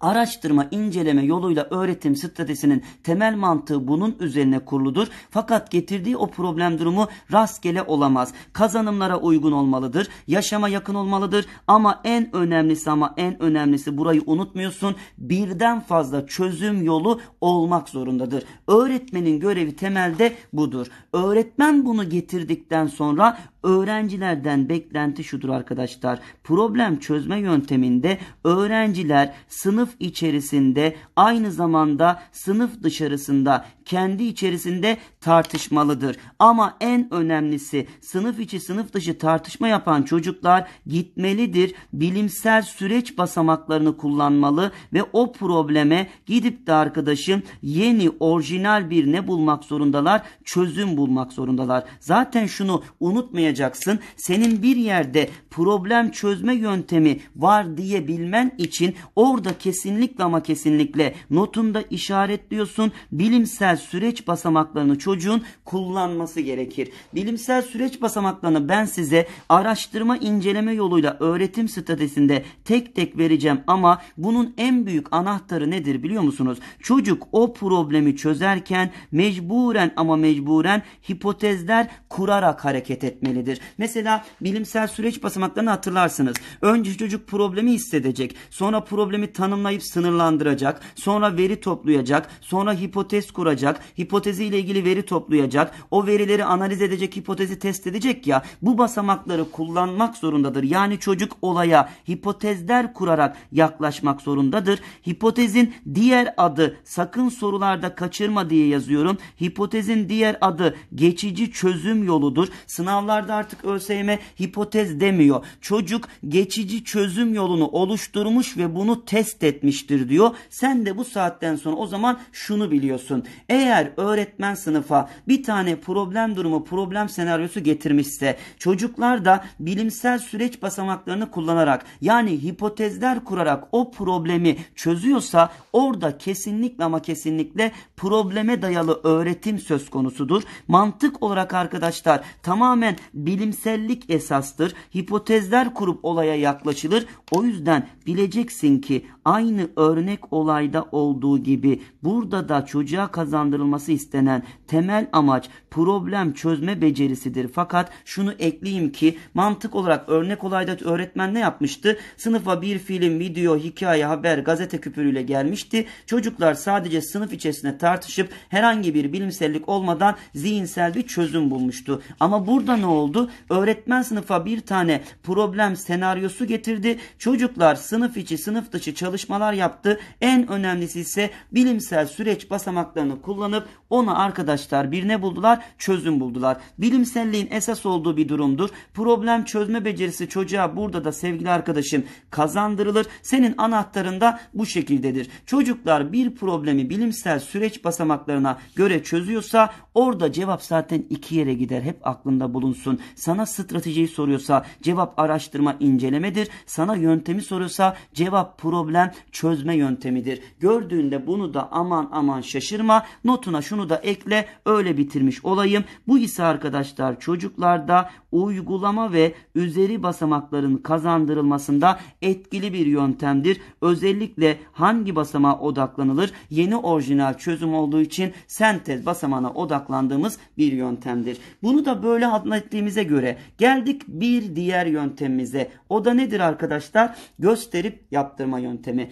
araştırma, inceleme yoluyla öğretim stratejisinin temel mantığı bunun üzerine kuruludur. Fakat getirdiği o problem durumu rastgele olamaz. Kazanımlara uygun olmalıdır. Yaşama yakın olmalıdır. Ama en önemlisi ama en önemlisi burayı unutmuyorsun. Birden fazla çözüm yolu olmak zorundadır. Öğretmenin görevi temelde budur. Öğretmen bunu getirdikten sonra Öğrencilerden beklenti şudur arkadaşlar. Problem çözme yönteminde öğrenciler sınıf içerisinde aynı zamanda sınıf dışarısında kendi içerisinde tartışmalıdır. Ama en önemlisi sınıf içi sınıf dışı tartışma yapan çocuklar gitmelidir. Bilimsel süreç basamaklarını kullanmalı ve o probleme gidip de arkadaşım yeni orijinal bir ne bulmak zorundalar? Çözüm bulmak zorundalar. Zaten şunu unutmayacaksın. Senin bir yerde problem çözme yöntemi var diyebilmen için orada kesinlikle ama kesinlikle notunda işaretliyorsun. Bilimsel süreç basamaklarını çocuğun kullanması gerekir. Bilimsel süreç basamaklarını ben size araştırma inceleme yoluyla öğretim stratejisinde tek tek vereceğim ama bunun en büyük anahtarı nedir biliyor musunuz? Çocuk o problemi çözerken mecburen ama mecburen hipotezler kurarak hareket etmelidir. Mesela bilimsel süreç basamaklarını hatırlarsınız. Önce çocuk problemi hissedecek. Sonra problemi tanımlayıp sınırlandıracak. Sonra veri toplayacak. Sonra hipotez kuracak bakacak, hipoteziyle ilgili veri toplayacak, o verileri analiz edecek, hipotezi test edecek ya bu basamakları kullanmak zorundadır. Yani çocuk olaya hipotezler kurarak yaklaşmak zorundadır. Hipotezin diğer adı sakın sorularda kaçırma diye yazıyorum. Hipotezin diğer adı geçici çözüm yoludur. Sınavlarda artık ÖSYM hipotez demiyor. Çocuk geçici çözüm yolunu oluşturmuş ve bunu test etmiştir diyor. Sen de bu saatten sonra o zaman şunu biliyorsun. Eğer öğretmen sınıfa bir tane problem durumu, problem senaryosu getirmişse çocuklar da bilimsel süreç basamaklarını kullanarak yani hipotezler kurarak o problemi çözüyorsa orada kesinlikle ama kesinlikle probleme dayalı öğretim söz konusudur. Mantık olarak arkadaşlar tamamen bilimsellik esastır. Hipotezler kurup olaya yaklaşılır. O yüzden bileceksin ki aynı örnek olayda olduğu gibi burada da çocuğa kazan kazandırılması istenen temel amaç problem çözme becerisidir. Fakat şunu ekleyeyim ki mantık olarak örnek olayda öğretmen ne yapmıştı? Sınıfa bir film, video, hikaye, haber, gazete küpürüyle gelmişti. Çocuklar sadece sınıf içerisinde tartışıp herhangi bir bilimsellik olmadan zihinsel bir çözüm bulmuştu. Ama burada ne oldu? Öğretmen sınıfa bir tane problem senaryosu getirdi. Çocuklar sınıf içi, sınıf dışı çalışmalar yaptı. En önemlisi ise bilimsel süreç basamaklarını kullanıp onu arkadaşlar birine buldular? Çözüm buldular. Bilimselliğin esas olduğu bir durumdur. Problem çözme becerisi çocuğa burada da sevgili arkadaşım kazandırılır. Senin anahtarında bu şekildedir. Çocuklar bir problemi bilimsel süreç basamaklarına göre çözüyorsa orada cevap zaten iki yere gider. Hep aklında bulunsun. Sana stratejiyi soruyorsa cevap araştırma incelemedir. Sana yöntemi soruyorsa cevap problem çözme yöntemidir. Gördüğünde bunu da aman aman şaşırma. Notuna şunu da ekle öyle bitirmiş olayım. Bu ise arkadaşlar çocuklarda uygulama ve üzeri basamakların kazandırılmasında etkili bir yöntemdir. Özellikle hangi basamağa odaklanılır? Yeni orijinal çözüm olduğu için sentez basamağına odaklandığımız bir yöntemdir. Bunu da böyle anlattığımıza göre geldik bir diğer yöntemimize. O da nedir arkadaşlar? Gösterip yaptırma yöntemi.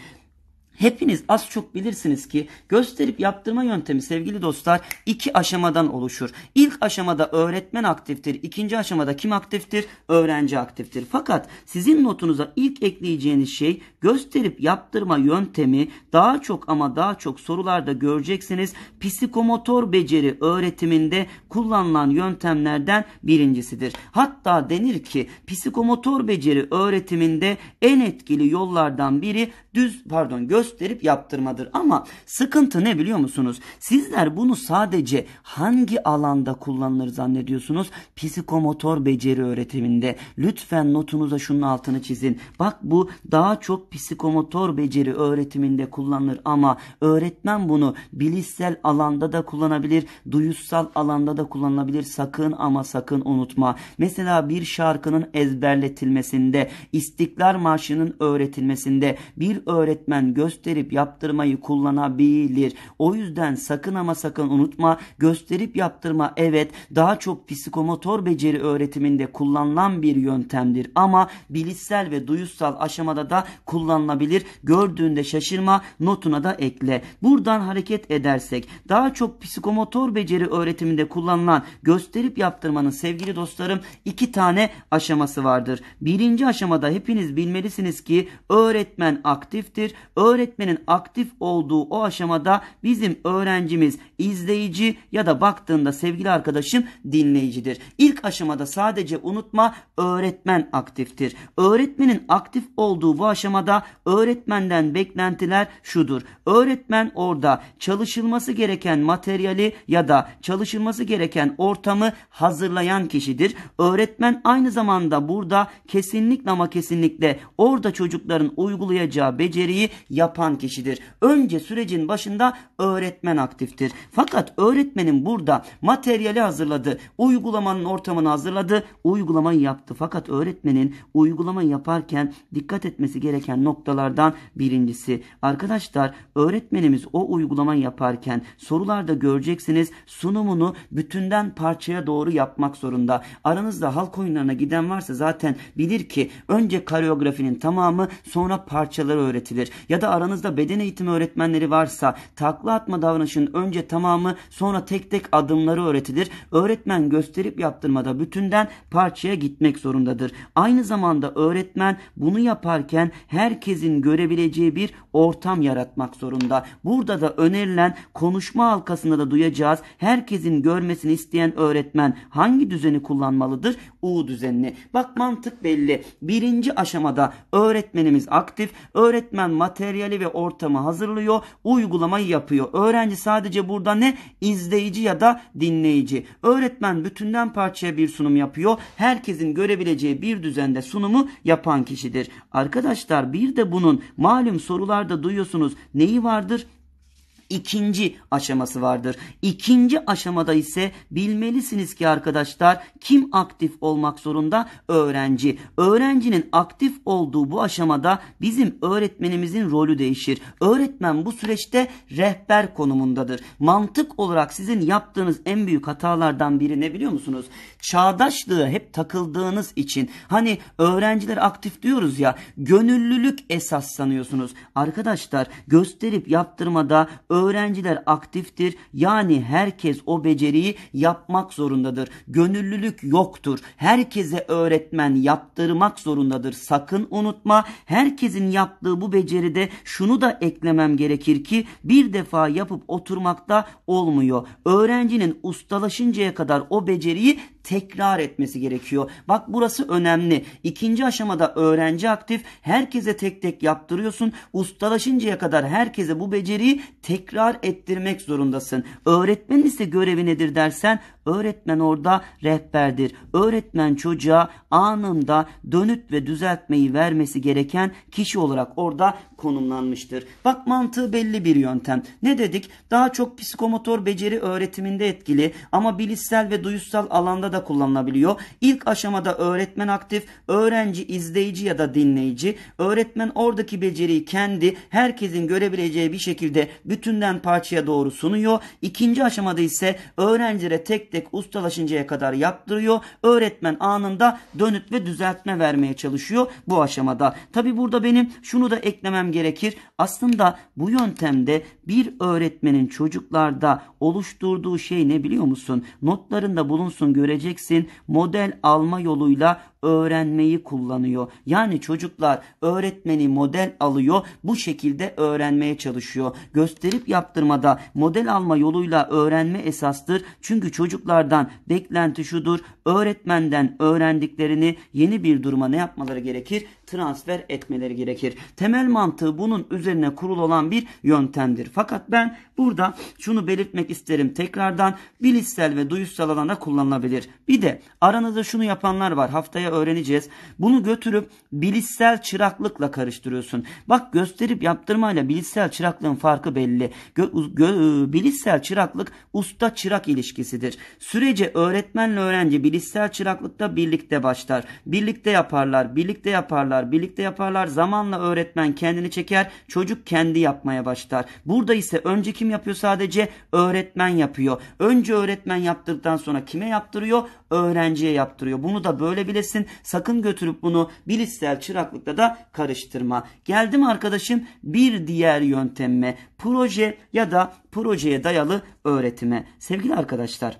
Hepiniz az çok bilirsiniz ki gösterip yaptırma yöntemi sevgili dostlar iki aşamadan oluşur. İlk aşamada öğretmen aktiftir. ikinci aşamada kim aktiftir? Öğrenci aktiftir. Fakat sizin notunuza ilk ekleyeceğiniz şey gösterip yaptırma yöntemi daha çok ama daha çok sorularda göreceksiniz. Psikomotor beceri öğretiminde kullanılan yöntemlerden birincisidir. Hatta denir ki psikomotor beceri öğretiminde en etkili yollardan biri düz pardon göz gösterip yaptırmadır. Ama sıkıntı ne biliyor musunuz? Sizler bunu sadece hangi alanda kullanılır zannediyorsunuz? Psikomotor beceri öğretiminde. Lütfen notunuza şunun altını çizin. Bak bu daha çok psikomotor beceri öğretiminde kullanılır ama öğretmen bunu bilişsel alanda da kullanabilir, duyusal alanda da kullanılabilir. Sakın ama sakın unutma. Mesela bir şarkının ezberletilmesinde, İstiklal Marşı'nın öğretilmesinde bir öğretmen göster gösterip yaptırmayı kullanabilir. O yüzden sakın ama sakın unutma gösterip yaptırma evet daha çok psikomotor beceri öğretiminde kullanılan bir yöntemdir ama bilişsel ve duyusal aşamada da kullanılabilir. Gördüğünde şaşırma notuna da ekle. Buradan hareket edersek daha çok psikomotor beceri öğretiminde kullanılan gösterip yaptırmanın sevgili dostlarım iki tane aşaması vardır. Birinci aşamada hepiniz bilmelisiniz ki öğretmen aktiftir. Öğretmen öğretmenin aktif olduğu o aşamada bizim öğrencimiz izleyici ya da baktığında sevgili arkadaşım dinleyicidir. İlk aşamada sadece unutma öğretmen aktiftir. Öğretmenin aktif olduğu bu aşamada öğretmenden beklentiler şudur. Öğretmen orada çalışılması gereken materyali ya da çalışılması gereken ortamı hazırlayan kişidir. Öğretmen aynı zamanda burada kesinlikle ama kesinlikle orada çocukların uygulayacağı beceriyi yap yapan kişidir. Önce sürecin başında öğretmen aktiftir. Fakat öğretmenin burada materyali hazırladı, uygulamanın ortamını hazırladı, uygulamayı yaptı. Fakat öğretmenin uygulama yaparken dikkat etmesi gereken noktalardan birincisi. Arkadaşlar öğretmenimiz o uygulama yaparken sorularda göreceksiniz sunumunu bütünden parçaya doğru yapmak zorunda. Aranızda halk oyunlarına giden varsa zaten bilir ki önce kareografinin tamamı sonra parçaları öğretilir. Ya da aranızda beden eğitimi öğretmenleri varsa takla atma davranışının önce tamamı sonra tek tek adımları öğretilir. Öğretmen gösterip yaptırmada bütünden parçaya gitmek zorundadır. Aynı zamanda öğretmen bunu yaparken herkesin görebileceği bir ortam yaratmak zorunda. Burada da önerilen konuşma halkasında da duyacağız. Herkesin görmesini isteyen öğretmen hangi düzeni kullanmalıdır? U düzenini. Bak mantık belli. Birinci aşamada öğretmenimiz aktif. Öğretmen materyal personeli ve ortamı hazırlıyor, uygulamayı yapıyor. Öğrenci sadece burada ne? İzleyici ya da dinleyici. Öğretmen bütünden parçaya bir sunum yapıyor. Herkesin görebileceği bir düzende sunumu yapan kişidir. Arkadaşlar bir de bunun malum sorularda duyuyorsunuz neyi vardır? ikinci aşaması vardır. İkinci aşamada ise bilmelisiniz ki arkadaşlar kim aktif olmak zorunda? Öğrenci. Öğrencinin aktif olduğu bu aşamada bizim öğretmenimizin rolü değişir. Öğretmen bu süreçte rehber konumundadır. Mantık olarak sizin yaptığınız en büyük hatalardan biri ne biliyor musunuz? Çağdaşlığı hep takıldığınız için hani öğrenciler aktif diyoruz ya gönüllülük esas sanıyorsunuz. Arkadaşlar gösterip yaptırmada öğrenciler Öğrenciler aktiftir. Yani herkes o beceriyi yapmak zorundadır. Gönüllülük yoktur. Herkese öğretmen yaptırmak zorundadır. Sakın unutma. Herkesin yaptığı bu beceride şunu da eklemem gerekir ki bir defa yapıp oturmakta olmuyor. Öğrencinin ustalaşıncaya kadar o beceriyi tekrar etmesi gerekiyor. Bak burası önemli. İkinci aşamada öğrenci aktif. Herkese tek tek yaptırıyorsun. Ustalaşıncaya kadar herkese bu beceriyi tekrar ettirmek zorundasın. Öğretmenin ise görevi nedir dersen öğretmen orada rehberdir. Öğretmen çocuğa anında dönüt ve düzeltmeyi vermesi gereken kişi olarak orada konumlanmıştır. Bak mantığı belli bir yöntem. Ne dedik? Daha çok psikomotor beceri öğretiminde etkili ama bilişsel ve duyusal alanda da da kullanılabiliyor. İlk aşamada öğretmen aktif, öğrenci izleyici ya da dinleyici. Öğretmen oradaki beceriyi kendi herkesin görebileceği bir şekilde bütünden parçaya doğru sunuyor. İkinci aşamada ise öğrencilere tek tek ustalaşıncaya kadar yaptırıyor. Öğretmen anında dönüt ve düzeltme vermeye çalışıyor bu aşamada. Tabi burada benim şunu da eklemem gerekir. Aslında bu yöntemde bir öğretmenin çocuklarda oluşturduğu şey ne biliyor musun? Notlarında bulunsun görece vereceksin. Model alma yoluyla öğrenmeyi kullanıyor. Yani çocuklar öğretmeni model alıyor bu şekilde öğrenmeye çalışıyor. Gösterip yaptırmada model alma yoluyla öğrenme esastır. Çünkü çocuklardan beklenti şudur öğretmenden öğrendiklerini yeni bir duruma ne yapmaları gerekir? Transfer etmeleri gerekir. Temel mantığı bunun üzerine kurul olan bir yöntemdir. Fakat ben burada şunu belirtmek isterim tekrardan bilişsel ve duyuşsal alanda kullanılabilir. Bir de aranızda şunu yapanlar var haftaya haftaya öğreneceğiz. Bunu götürüp bilişsel çıraklıkla karıştırıyorsun. Bak gösterip yaptırmayla bilişsel çıraklığın farkı belli. Gö- gö- e, bilişsel çıraklık usta çırak ilişkisidir. Sürece öğretmenle öğrenci bilişsel çıraklıkta birlikte başlar. Birlikte yaparlar, birlikte yaparlar, birlikte yaparlar. Zamanla öğretmen kendini çeker, çocuk kendi yapmaya başlar. Burada ise önce kim yapıyor sadece? Öğretmen yapıyor. Önce öğretmen yaptırdıktan sonra kime yaptırıyor? Öğrenciye yaptırıyor. Bunu da böyle bilesin etsin. Sakın götürüp bunu bilişsel çıraklıkla da karıştırma. Geldim arkadaşım bir diğer yöntemme. Proje ya da projeye dayalı öğretime. Sevgili arkadaşlar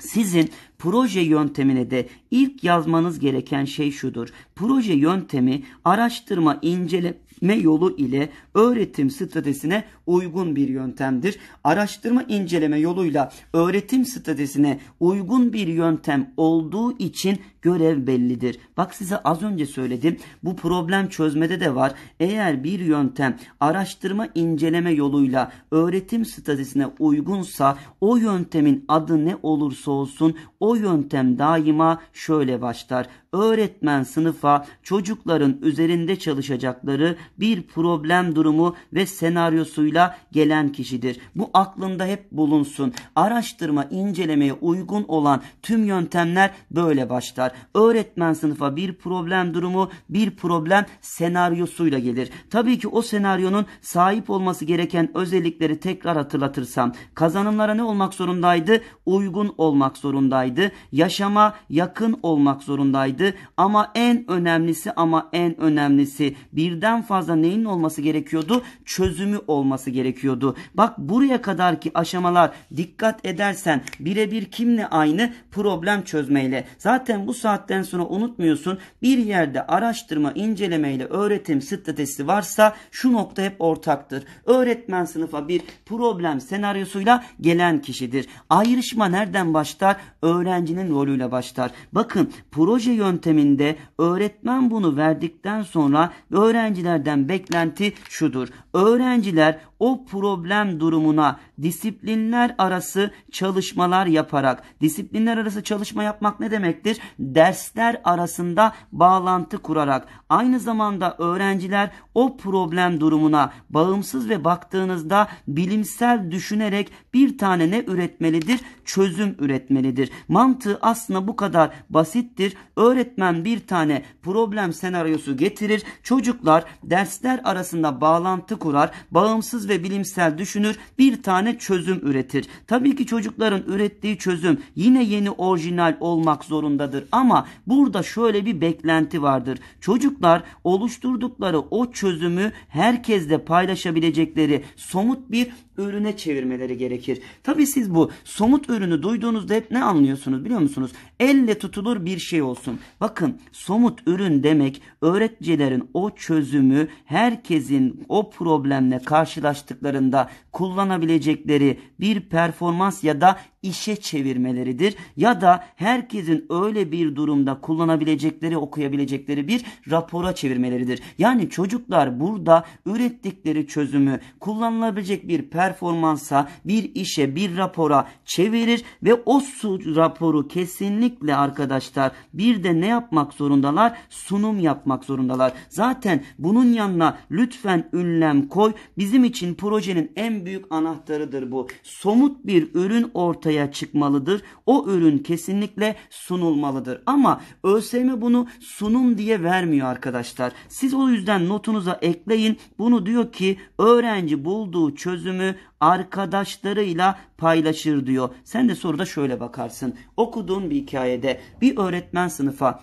sizin Proje yöntemine de ilk yazmanız gereken şey şudur. Proje yöntemi araştırma, inceleme yolu ile öğretim stratejisine uygun bir yöntemdir. Araştırma inceleme yoluyla öğretim stratejisine uygun bir yöntem olduğu için görev bellidir. Bak size az önce söyledim. Bu problem çözmede de var. Eğer bir yöntem araştırma inceleme yoluyla öğretim stratejisine uygunsa o yöntemin adı ne olursa olsun o o yöntem daima şöyle başlar öğretmen sınıfa çocukların üzerinde çalışacakları bir problem durumu ve senaryosuyla gelen kişidir. Bu aklında hep bulunsun. Araştırma, incelemeye uygun olan tüm yöntemler böyle başlar. Öğretmen sınıfa bir problem durumu, bir problem senaryosuyla gelir. Tabii ki o senaryonun sahip olması gereken özellikleri tekrar hatırlatırsam, kazanımlara ne olmak zorundaydı? Uygun olmak zorundaydı. Yaşama yakın olmak zorundaydı vardı ama en önemlisi ama en önemlisi birden fazla neyin olması gerekiyordu? Çözümü olması gerekiyordu. Bak buraya kadarki aşamalar dikkat edersen birebir kimle aynı problem çözmeyle. Zaten bu saatten sonra unutmuyorsun bir yerde araştırma, incelemeyle öğretim stratejisi varsa şu nokta hep ortaktır. Öğretmen sınıfa bir problem senaryosuyla gelen kişidir. Ayrışma nereden başlar? Öğrencinin rolüyle başlar. Bakın proje yön yönteminde öğretmen bunu verdikten sonra öğrencilerden beklenti şudur. Öğrenciler o problem durumuna disiplinler arası çalışmalar yaparak. Disiplinler arası çalışma yapmak ne demektir? Dersler arasında bağlantı kurarak. Aynı zamanda öğrenciler o problem durumuna bağımsız ve baktığınızda bilimsel düşünerek bir tane ne üretmelidir? Çözüm üretmelidir. Mantığı aslında bu kadar basittir. Öğretmen bir tane problem senaryosu getirir. Çocuklar dersler arasında bağlantı kurar. Bağımsız ve bilimsel düşünür. Bir tane tane çözüm üretir. Tabii ki çocukların ürettiği çözüm yine yeni orijinal olmak zorundadır. Ama burada şöyle bir beklenti vardır. Çocuklar oluşturdukları o çözümü herkesle paylaşabilecekleri somut bir ürüne çevirmeleri gerekir. Tabi siz bu somut ürünü duyduğunuzda hep ne anlıyorsunuz biliyor musunuz? Elle tutulur bir şey olsun. Bakın somut ürün demek öğreticilerin o çözümü herkesin o problemle karşılaştıklarında kullanabilecekleri bir performans ya da işe çevirmeleridir ya da herkesin öyle bir durumda kullanabilecekleri, okuyabilecekleri bir rapora çevirmeleridir. Yani çocuklar burada ürettikleri çözümü kullanılabilecek bir performansa, bir işe, bir rapora çevirir ve o su raporu kesinlikle arkadaşlar bir de ne yapmak zorundalar? Sunum yapmak zorundalar. Zaten bunun yanına lütfen ünlem koy. Bizim için projenin en büyük anahtarıdır bu. Somut bir ürün ortaya ortaya çıkmalıdır. O ürün kesinlikle sunulmalıdır. Ama ÖSYM bunu sunum diye vermiyor arkadaşlar. Siz o yüzden notunuza ekleyin. Bunu diyor ki öğrenci bulduğu çözümü arkadaşlarıyla paylaşır diyor. Sen de soruda şöyle bakarsın. Okuduğun bir hikayede bir öğretmen sınıfa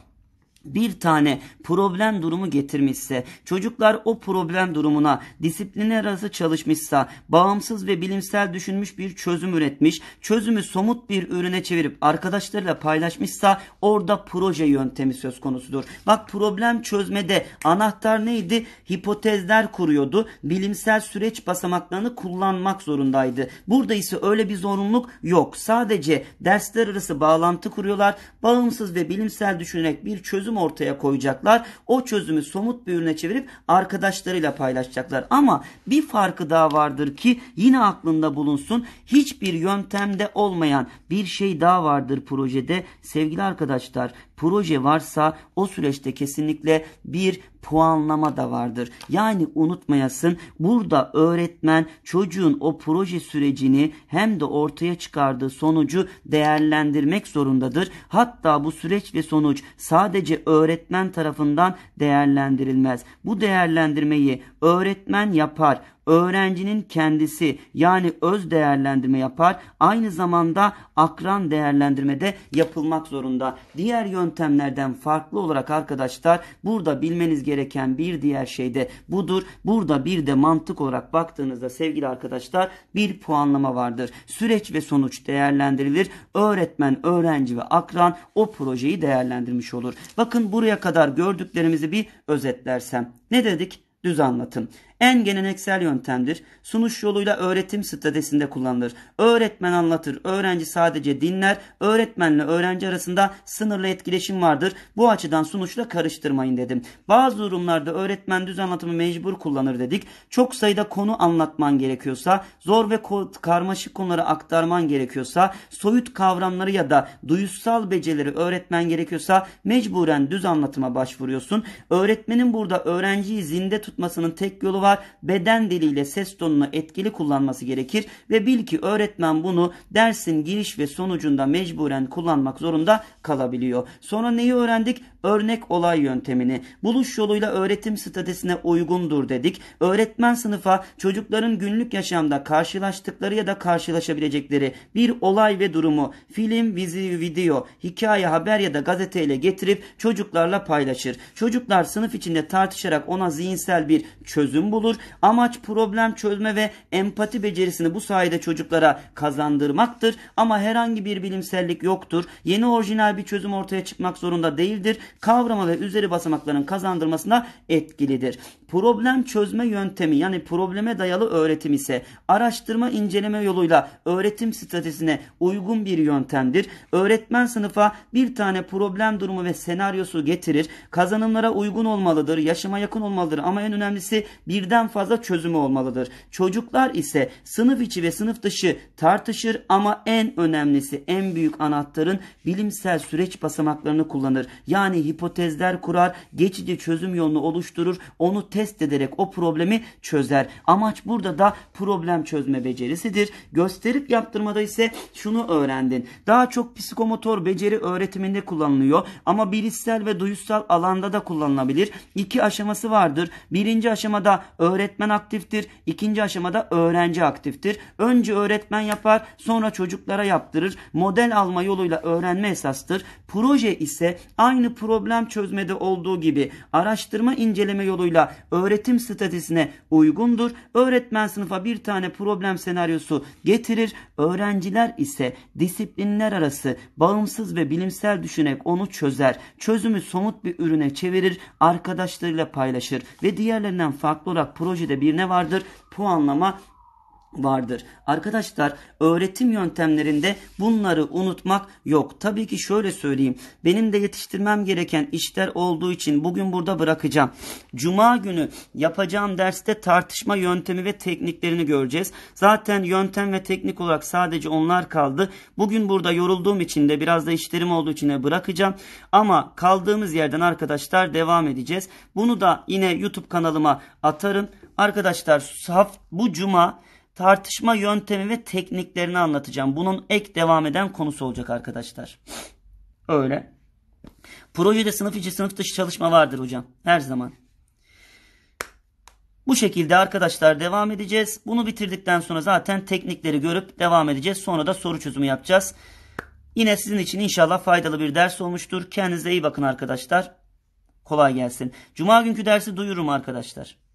bir tane problem durumu getirmişse, çocuklar o problem durumuna disipline arası çalışmışsa, bağımsız ve bilimsel düşünmüş bir çözüm üretmiş, çözümü somut bir ürüne çevirip arkadaşlarıyla paylaşmışsa orada proje yöntemi söz konusudur. Bak problem çözmede anahtar neydi? Hipotezler kuruyordu. Bilimsel süreç basamaklarını kullanmak zorundaydı. Burada ise öyle bir zorunluluk yok. Sadece dersler arası bağlantı kuruyorlar. Bağımsız ve bilimsel düşünerek bir çözüm çözüm ortaya koyacaklar. O çözümü somut bir ürüne çevirip arkadaşlarıyla paylaşacaklar. Ama bir farkı daha vardır ki yine aklında bulunsun. Hiçbir yöntemde olmayan bir şey daha vardır projede. Sevgili arkadaşlar proje varsa o süreçte kesinlikle bir puanlama da vardır. Yani unutmayasın burada öğretmen çocuğun o proje sürecini hem de ortaya çıkardığı sonucu değerlendirmek zorundadır. Hatta bu süreç ve sonuç sadece öğretmen tarafından değerlendirilmez. Bu değerlendirmeyi öğretmen yapar öğrencinin kendisi yani öz değerlendirme yapar. Aynı zamanda akran değerlendirme de yapılmak zorunda. Diğer yöntemlerden farklı olarak arkadaşlar burada bilmeniz gereken bir diğer şey de budur. Burada bir de mantık olarak baktığınızda sevgili arkadaşlar bir puanlama vardır. Süreç ve sonuç değerlendirilir. Öğretmen, öğrenci ve akran o projeyi değerlendirmiş olur. Bakın buraya kadar gördüklerimizi bir özetlersem. Ne dedik? Düz anlatın en geleneksel yöntemdir. Sunuş yoluyla öğretim stratejisinde kullanılır. Öğretmen anlatır, öğrenci sadece dinler, öğretmenle öğrenci arasında sınırlı etkileşim vardır. Bu açıdan sunuşla karıştırmayın dedim. Bazı durumlarda öğretmen düz anlatımı mecbur kullanır dedik. Çok sayıda konu anlatman gerekiyorsa, zor ve karmaşık konuları aktarman gerekiyorsa, soyut kavramları ya da duyusal becerileri öğretmen gerekiyorsa mecburen düz anlatıma başvuruyorsun. Öğretmenin burada öğrenciyi zinde tutmasının tek yolu var var. Beden diliyle ses tonunu etkili kullanması gerekir ve bil ki öğretmen bunu dersin giriş ve sonucunda mecburen kullanmak zorunda kalabiliyor. Sonra neyi öğrendik? Örnek olay yöntemini. Buluş yoluyla öğretim statüsüne uygundur dedik. Öğretmen sınıfa çocukların günlük yaşamda karşılaştıkları ya da karşılaşabilecekleri bir olay ve durumu film, vizi, video, hikaye, haber ya da gazeteyle getirip çocuklarla paylaşır. Çocuklar sınıf içinde tartışarak ona zihinsel bir çözüm bulur. Amaç problem çözme ve empati becerisini bu sayede çocuklara kazandırmaktır. Ama herhangi bir bilimsellik yoktur. Yeni orijinal bir çözüm ortaya çıkmak zorunda değildir. Kavrama ve üzeri basamakların kazandırmasına etkilidir. Problem çözme yöntemi yani probleme dayalı öğretim ise araştırma inceleme yoluyla öğretim stratejisine uygun bir yöntemdir. Öğretmen sınıfa bir tane problem durumu ve senaryosu getirir. Kazanımlara uygun olmalıdır, yaşama yakın olmalıdır ama en önemlisi bir birden fazla çözümü olmalıdır. Çocuklar ise sınıf içi ve sınıf dışı tartışır ama en önemlisi en büyük anahtarın bilimsel süreç basamaklarını kullanır. Yani hipotezler kurar, geçici çözüm yolunu oluşturur, onu test ederek o problemi çözer. Amaç burada da problem çözme becerisidir. Gösterip yaptırmada ise şunu öğrendin. Daha çok psikomotor beceri öğretiminde kullanılıyor ama bilişsel ve duyusal alanda da kullanılabilir. İki aşaması vardır. Birinci aşamada öğretmen aktiftir. İkinci aşamada öğrenci aktiftir. Önce öğretmen yapar sonra çocuklara yaptırır. Model alma yoluyla öğrenme esastır. Proje ise aynı problem çözmede olduğu gibi araştırma inceleme yoluyla öğretim statüsüne uygundur. Öğretmen sınıfa bir tane problem senaryosu getirir. Öğrenciler ise disiplinler arası bağımsız ve bilimsel düşünerek onu çözer. Çözümü somut bir ürüne çevirir, arkadaşlarıyla paylaşır ve diğerlerinden farklı olarak fakat projede bir ne vardır? Puanlama vardır. Arkadaşlar öğretim yöntemlerinde bunları unutmak yok. Tabii ki şöyle söyleyeyim. Benim de yetiştirmem gereken işler olduğu için bugün burada bırakacağım. Cuma günü yapacağım derste tartışma yöntemi ve tekniklerini göreceğiz. Zaten yöntem ve teknik olarak sadece onlar kaldı. Bugün burada yorulduğum için de biraz da işlerim olduğu için de bırakacağım. Ama kaldığımız yerden arkadaşlar devam edeceğiz. Bunu da yine YouTube kanalıma atarım. Arkadaşlar bu cuma tartışma yöntemi ve tekniklerini anlatacağım. Bunun ek devam eden konusu olacak arkadaşlar. Öyle. Projede sınıf içi sınıf dışı çalışma vardır hocam. Her zaman. Bu şekilde arkadaşlar devam edeceğiz. Bunu bitirdikten sonra zaten teknikleri görüp devam edeceğiz. Sonra da soru çözümü yapacağız. Yine sizin için inşallah faydalı bir ders olmuştur. Kendinize iyi bakın arkadaşlar. Kolay gelsin. Cuma günkü dersi duyururum arkadaşlar.